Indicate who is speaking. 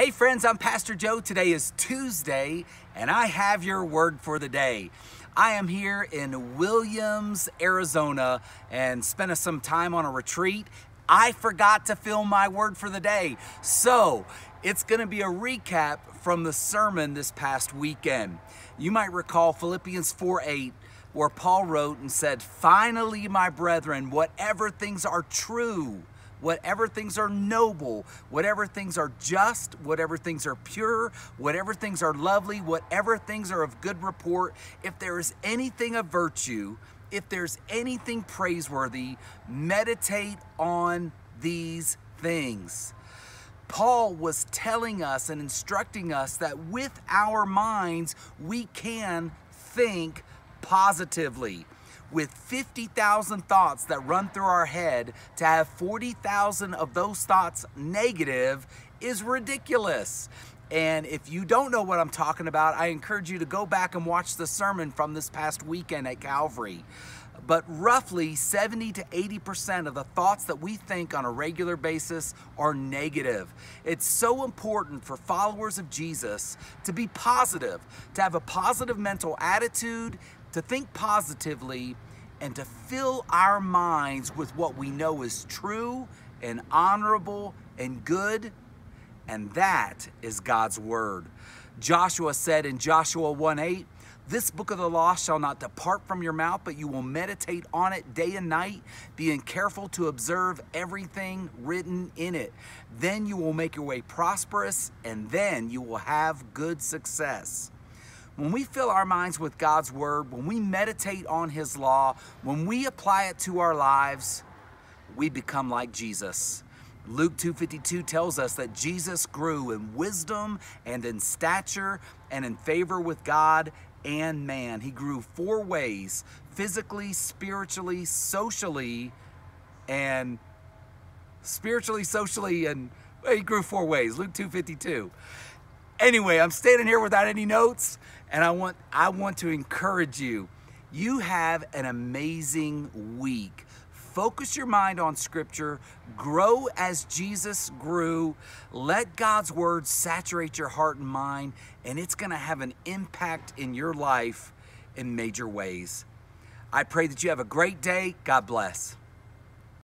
Speaker 1: Hey friends, I'm Pastor Joe. Today is Tuesday, and I have your word for the day. I am here in Williams, Arizona, and spent some time on a retreat. I forgot to film my word for the day. So it's going to be a recap from the sermon this past weekend. You might recall Philippians 4 8 where Paul wrote and said, Finally, my brethren, whatever things are true, whatever things are noble, whatever things are just, whatever things are pure, whatever things are lovely, whatever things are of good report, if there is anything of virtue, if there's anything praiseworthy, meditate on these things. Paul was telling us and instructing us that with our minds, we can think positively with 50,000 thoughts that run through our head, to have 40,000 of those thoughts negative is ridiculous. And if you don't know what I'm talking about, I encourage you to go back and watch the sermon from this past weekend at Calvary. But roughly 70 to 80% of the thoughts that we think on a regular basis are negative. It's so important for followers of Jesus to be positive, to have a positive mental attitude, to think positively, and to fill our minds with what we know is true and honorable and good, and that is God's Word. Joshua said in Joshua 1 8, This book of the law shall not depart from your mouth, but you will meditate on it day and night, being careful to observe everything written in it. Then you will make your way prosperous, and then you will have good success. When we fill our minds with God's word, when we meditate on his law, when we apply it to our lives, we become like Jesus. Luke 2:52 tells us that Jesus grew in wisdom and in stature and in favor with God and man. He grew four ways: physically, spiritually, socially, and spiritually, socially, and well, he grew four ways. Luke 2:52. Anyway, I'm standing here without any notes. And I want, I want to encourage you. You have an amazing week. Focus your mind on Scripture, grow as Jesus grew, let God's Word saturate your heart and mind, and it's going to have an impact in your life in major ways. I pray that you have a great day. God bless.